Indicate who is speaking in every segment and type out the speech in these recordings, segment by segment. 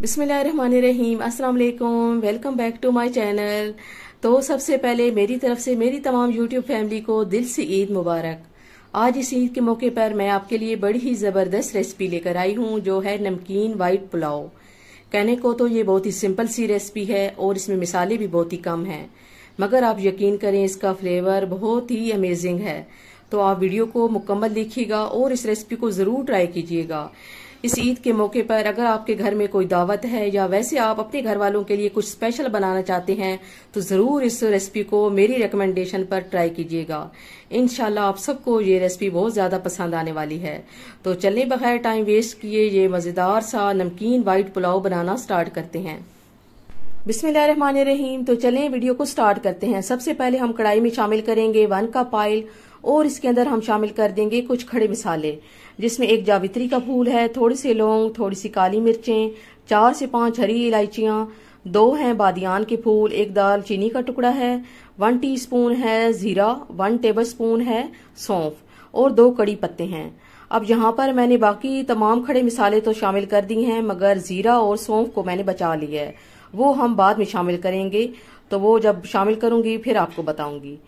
Speaker 1: बिसमीम असलकुम welcome back to my channel तो सबसे पहले मेरी तरफ से मेरी तमाम यूट्यूब फैमिली को दिल से ईद मुबारक आज इस ईद के मौके पर मैं आपके लिए बड़ी ही ज़बरदस्त रेसिपी लेकर आई हूँ जो है नमकीन वाइट पुलाव कहने को तो ये बहुत ही सिंपल सी रेसिपी है और इसमें मिसाले भी बहुत ही कम हैं मगर आप यकीन करें इसका फ्लेवर बहुत ही अमेजिंग है तो आप वीडियो को मुकम्मल देखिएगा और इस रेसिपी को ज़रूर ट्राई कीजिएगा इस ईद के मौके पर अगर आपके घर में कोई दावत है या वैसे आप अपने घर वालों के लिए कुछ स्पेशल बनाना चाहते हैं तो ज़रूर इस रेसिपी को मेरी रिकमेंडेशन पर ट्राई कीजिएगा इन आप सबको ये रेसिपी बहुत ज़्यादा पसंद आने वाली है तो चलने बगैर टाइम वेस्ट किए ये मज़ेदार सा नमकीन वाइट पुलाव बनाना स्टार्ट करते हैं रहीम तो चलें वीडियो को स्टार्ट करते हैं सबसे पहले हम कढ़ाई में शामिल करेंगे वन कप ऑयल और इसके अंदर हम शामिल कर देंगे कुछ खड़े मिसाले जिसमें एक जावित्री का फूल है थोड़ी से लौंग थोड़ी सी काली मिर्चें चार से पांच हरी इलायचियां दो हैं बादियान के फूल एक दाल चीनी का टुकड़ा है वन टीस्पून है जीरा वन टेबलस्पून है सौंफ और दो कड़ी पत्ते हैं अब यहाँ पर मैंने बाकी तमाम खड़े मिसाले तो शामिल कर दी हैं मगर जीरा और सौंफ को मैंने बचा लिया है वो हम बाद में शामिल करेंगे तो वो जब शामिल करूंगी फिर आपको बताऊंगी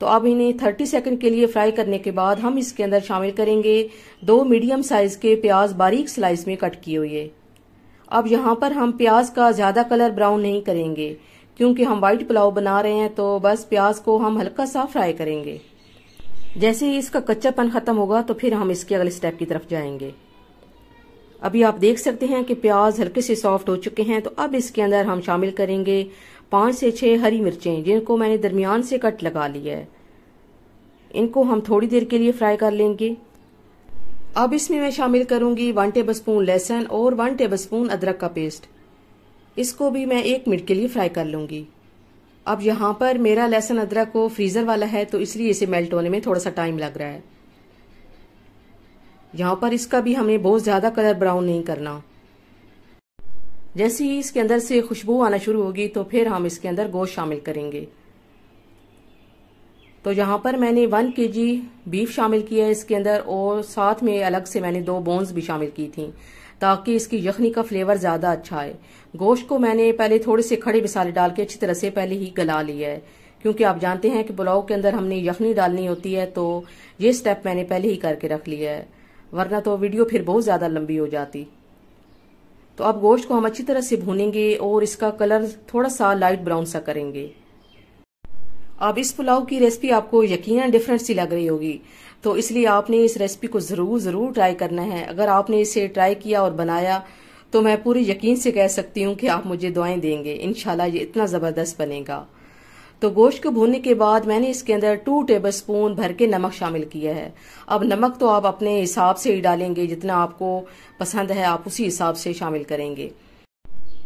Speaker 1: तो अब इन्हें 30 सेकंड के लिए फ्राई करने के बाद हम इसके अंदर शामिल करेंगे दो मीडियम साइज के प्याज बारीक स्लाइस में कट किए हुए अब यहाँ पर हम प्याज का ज्यादा कलर ब्राउन नहीं करेंगे क्योंकि हम व्हाइट पुलाव बना रहे हैं तो बस प्याज को हम हल्का सा फ्राई करेंगे जैसे ही इसका कच्चापन खत्म होगा तो फिर हम इसके अगले स्टेप की तरफ जाएंगे अभी आप देख सकते हैं कि प्याज हल्के से सॉफ्ट हो चुके हैं तो अब इसके अंदर हम शामिल करेंगे पांच से छः हरी मिर्चें जिनको मैंने दरमियान से कट लगा लिया है इनको हम थोड़ी देर के लिए फ्राई कर लेंगे अब इसमें मैं शामिल करूंगी वन टेबल स्पून लहसन और वन टेबल स्पून अदरक का पेस्ट इसको भी मैं एक मिनट के लिए फ्राई कर लूंगी अब यहाँ पर मेरा लहसन अदरक को फ्रीज़र वाला है तो इसलिए इसे मेल्ट होने में थोड़ा सा टाइम लग रहा है यहाँ पर इसका भी हमें बहुत ज़्यादा कलर ब्राउन नहीं करना जैसे ही इसके अंदर से खुशबू आना शुरू होगी तो फिर हम इसके अंदर गोश्त शामिल करेंगे तो यहाँ पर मैंने वन के जी बीफ शामिल किया है इसके अंदर और साथ में अलग से मैंने दो बोन्स भी शामिल की थी ताकि इसकी यखनी का फ्लेवर ज़्यादा अच्छा आए गोश्त को मैंने पहले थोड़े से खड़े मिसाले डाल के अच्छी तरह से पहले ही गला लिया है क्योंकि आप जानते हैं कि पुलाव के अंदर हमने यखनी डालनी होती है तो ये स्टेप मैंने पहले ही करके रख लिया है वरना तो वीडियो फिर बहुत ज़्यादा लंबी हो जाती तो अब गोश्त को हम अच्छी तरह से भूनेंगे और इसका कलर थोड़ा सा लाइट ब्राउन सा करेंगे अब इस पुलाव की रेसिपी आपको यकीन डिफरेंट सी लग रही होगी तो इसलिए आपने इस रेसिपी को ज़रूर ज़रूर ट्राई करना है अगर आपने इसे ट्राई किया और बनाया तो मैं पूरी यकीन से कह सकती हूँ कि आप मुझे दुआएं देंगे इनशाला ये इतना ज़बरदस्त बनेगा तो गोश्त को भूनने के बाद मैंने इसके अंदर टू टेबल स्पून भर के नमक शामिल किया है अब नमक तो आप अपने हिसाब से ही डालेंगे जितना आपको पसंद है आप उसी हिसाब से शामिल करेंगे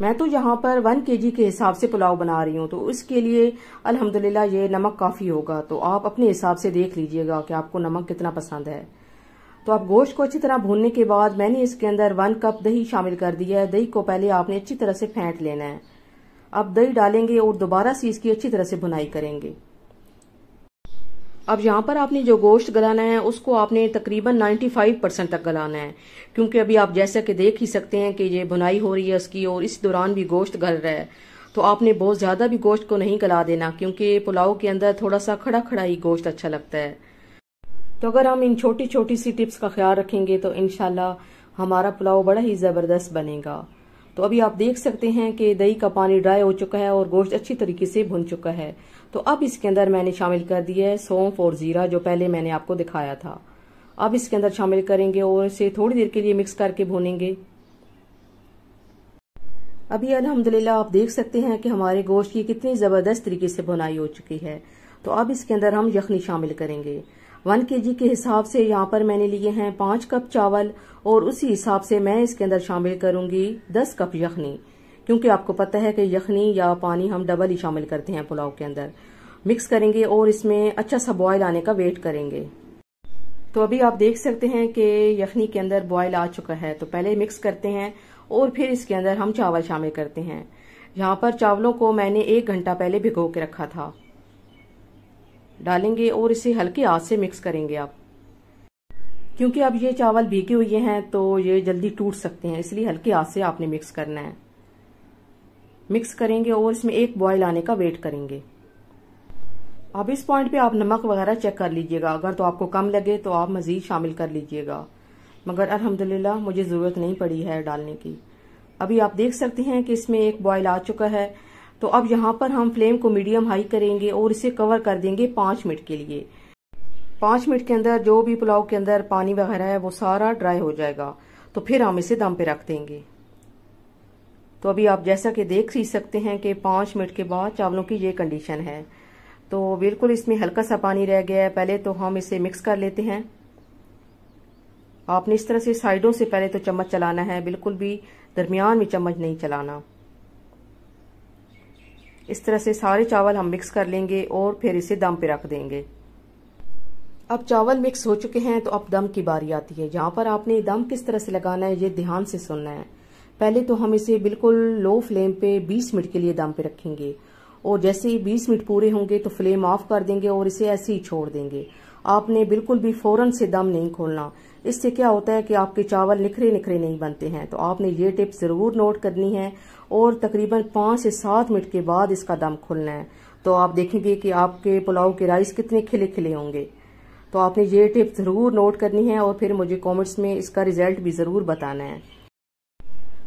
Speaker 1: मैं तो यहाँ पर वन के जी के हिसाब से पुलाव बना रही हूँ तो उसके लिए अल्हम्दुलिल्लाह ये नमक काफ़ी होगा तो आप अपने हिसाब से देख लीजिएगा कि आपको नमक कितना पसंद है तो आप गोश्त को अच्छी तरह भूनने के बाद मैंने इसके अंदर वन कप दही शामिल कर दिया है दही को पहले आपने अच्छी तरह से फेंट लेना है अब दही डालेंगे और दोबारा से इसकी अच्छी तरह से भुनाई करेंगे अब यहाँ पर आपने जो गोश्त गलाना है उसको आपने तकरीबन 95 परसेंट तक गलाना है क्योंकि अभी आप जैसा कि देख ही सकते हैं कि ये भुनाई हो रही है उसकी और इस दौरान भी गोश्त गल रहा है तो आपने बहुत ज़्यादा भी गोश्त को नहीं गला देना क्योंकि पुलाव के अंदर थोड़ा सा खड़ा खड़ा ही गोश्त अच्छा लगता है तो अगर हम इन छोटी छोटी सी टिप्स का ख्याल रखेंगे तो इनशाला हमारा पुलाव बड़ा ही ज़बरदस्त बनेगा तो अभी आप देख सकते हैं कि दही का पानी ड्राई हो चुका है और गोश्त अच्छी तरीके से भुन चुका है तो अब इसके अंदर मैंने शामिल कर दिया है सौंफ और जीरा जो पहले मैंने आपको दिखाया था अब इसके अंदर शामिल करेंगे और इसे थोड़ी देर के लिए मिक्स करके भुनेंगे अभी अल्हम्दुलिल्लाह आप देख सकते हैं कि हमारे गोश्त की कितनी ज़बरदस्त तरीके से भुनाई हो चुकी है तो अब इसके अंदर हम यखनी शामिल करेंगे वन के के हिसाब से यहाँ पर मैंने लिए हैं पांच कप चावल और उसी हिसाब से मैं इसके अंदर शामिल करूंगी दस कप यखनी क्योंकि आपको पता है कि यखनी या पानी हम डबल ही शामिल करते हैं पुलाव के अंदर मिक्स करेंगे और इसमें अच्छा सा बॉयल आने का वेट करेंगे तो अभी आप देख सकते हैं कि यखनी के अंदर बॉयल आ चुका है तो पहले मिक्स करते हैं और फिर इसके अंदर हम चावल शामिल करते हैं यहाँ पर चावलों को मैंने एक घंटा पहले भिगो के रखा था डालेंगे और इसे हल्के हाथ से मिक्स करेंगे आप क्योंकि अब ये चावल भीगे हुए हैं तो ये जल्दी टूट सकते हैं इसलिए हल्के हाथ से आपने मिक्स करना है मिक्स करेंगे और इसमें एक बॉयल आने का वेट करेंगे अब इस पॉइंट पे आप नमक वगैरह चेक कर लीजिएगा अगर तो आपको कम लगे तो आप मज़ीद शामिल कर लीजिएगा मगर अल्हम्दुलिल्लाह मुझे ज़रूरत नहीं पड़ी है डालने की अभी आप देख सकते हैं कि इसमें एक बॉयल आ चुका है तो अब यहाँ पर हम फ्लेम को मीडियम हाई करेंगे और इसे कवर कर देंगे पांच मिनट के लिए पांच मिनट के अंदर जो भी पुलाव के अंदर पानी वगैरह है वो सारा ड्राई हो जाएगा तो फिर हम इसे दम पे रख देंगे तो अभी आप जैसा कि देख ही सकते हैं कि पांच मिनट के बाद चावलों की ये कंडीशन है तो बिल्कुल इसमें हल्का सा पानी रह गया है पहले तो हम इसे मिक्स कर लेते हैं आपने इस तरह से साइडों से पहले तो चम्मच चलाना है बिल्कुल भी दरमियान में चम्मच नहीं चलाना इस तरह से सारे चावल हम मिक्स कर लेंगे और फिर इसे दम पे रख देंगे अब चावल मिक्स हो चुके हैं तो अब दम की बारी आती है यहाँ पर आपने दम किस तरह से लगाना है ये ध्यान से सुनना है पहले तो हम इसे बिल्कुल लो फ्लेम पे 20 मिनट के लिए दम पे रखेंगे और जैसे ही 20 मिनट पूरे होंगे तो फ्लेम ऑफ कर देंगे और इसे ऐसे ही छोड़ देंगे आपने बिल्कुल भी फौरन से दम नहीं खोलना इससे क्या होता है कि आपके चावल निखरे निखरे नहीं बनते हैं तो आपने ये टिप ज़रूर नोट करनी है और तकरीबन पांच से सात मिनट के बाद इसका दम खोलना है तो आप देखेंगे कि आपके पुलाव के राइस कितने खिले खिले होंगे तो आपने ये टिप ज़रूर नोट करनी है और फिर मुझे कॉमेंट्स में इसका रिजल्ट भी ज़रूर बताना है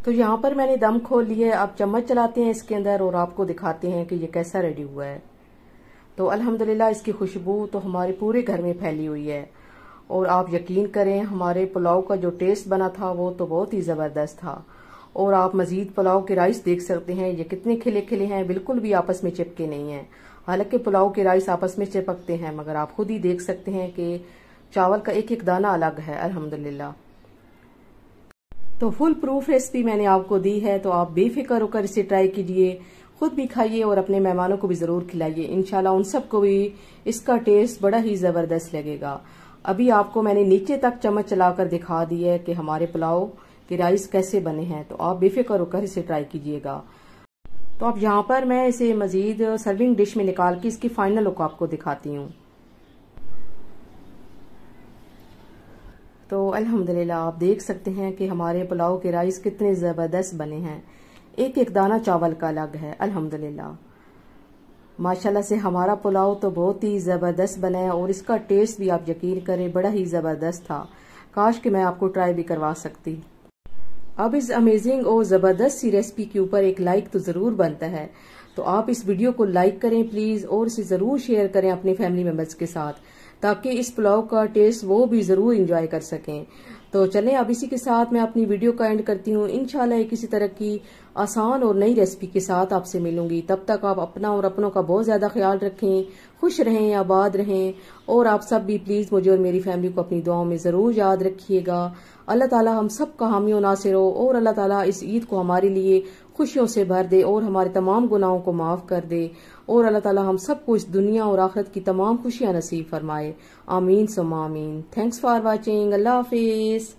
Speaker 1: तो यहाँ पर मैंने दम खोल लिया है अब चम्मच चलाते हैं इसके अंदर और आपको दिखाते हैं कि ये कैसा रेडी हुआ है तो अल्हम्दुलिल्लाह इसकी खुशबू तो हमारे पूरे घर में फैली हुई है और आप यकीन करें हमारे पुलाव का जो टेस्ट बना था वो तो बहुत ही ज़बरदस्त था और आप मज़ीद पुलाव के राइस देख सकते हैं ये कितने खिले खिले हैं बिल्कुल भी आपस में चिपके नहीं हैं हालांकि पुलाव के राइस आपस में चिपकते हैं मगर आप खुद ही देख सकते हैं कि चावल का एक एक दाना अलग है अल्हम्दुलिल्लाह तो फुल प्रूफ रेसिपी मैंने आपको दी है तो आप बेफिक्र होकर इसे ट्राई कीजिए खुद भी खाइए और अपने मेहमानों को भी ज़रूर खिलाइए इनशाला उन सबको भी इसका टेस्ट बड़ा ही ज़बरदस्त लगेगा अभी आपको मैंने नीचे तक चम्मच चलाकर दिखा दी है कि हमारे पुलाव के राइस कैसे बने हैं तो आप बेफिक्र होकर इसे ट्राई कीजिएगा तो अब यहाँ पर मैं इसे मज़ीद सर्विंग डिश में निकाल के इसकी फाइनल लुक आपको दिखाती हूँ तो अल्हम्दुलिल्लाह आप देख सकते हैं कि हमारे पुलाव के राइस कितने ज़बरदस्त बने हैं एक एक दाना चावल का अलग है अल्हम्दुलिल्लाह माशाल्लाह से हमारा पुलाव तो बहुत ही ज़बरदस्त बना है और इसका टेस्ट भी आप यकीन करें बड़ा ही ज़बरदस्त था काश कि मैं आपको ट्राई भी करवा सकती अब इस अमेजिंग और ज़बरदस्त सी रेसिपी के ऊपर एक लाइक तो ज़रूर बनता है तो आप इस वीडियो को लाइक करें प्लीज़ और इसे ज़रूर शेयर करें अपने फैमिली मेम्बर्स के साथ ताकि इस पुलाव का टेस्ट वो भी ज़रूर इंजॉय कर सकें तो चलें अब इसी के साथ मैं अपनी वीडियो का एंड करती हूँ इनशाला किसी तरह की आसान और नई रेसिपी के साथ आपसे मिलूंगी तब तक आप अपना और अपनों का बहुत ज़्यादा ख्याल रखें खुश रहें आबाद रहें और आप सब भी प्लीज़ मुझे और मेरी फैमिली को अपनी दुआओं में ज़रूर याद रखिएगा अल्लाह ताला हम सब का हामियों नासिर हो और अल्लाह ताला इस ईद को हमारे लिए खुशियों से भर दे और हमारे तमाम गुनाहों को माफ़ कर दे और अल्लाह ताला हम सबको इस दुनिया और आखरत की तमाम खुशियां नसीब फरमाए आमीन सुमा आमीन थैंक्स फॉर वॉचिंग अल्लाह हाफिज़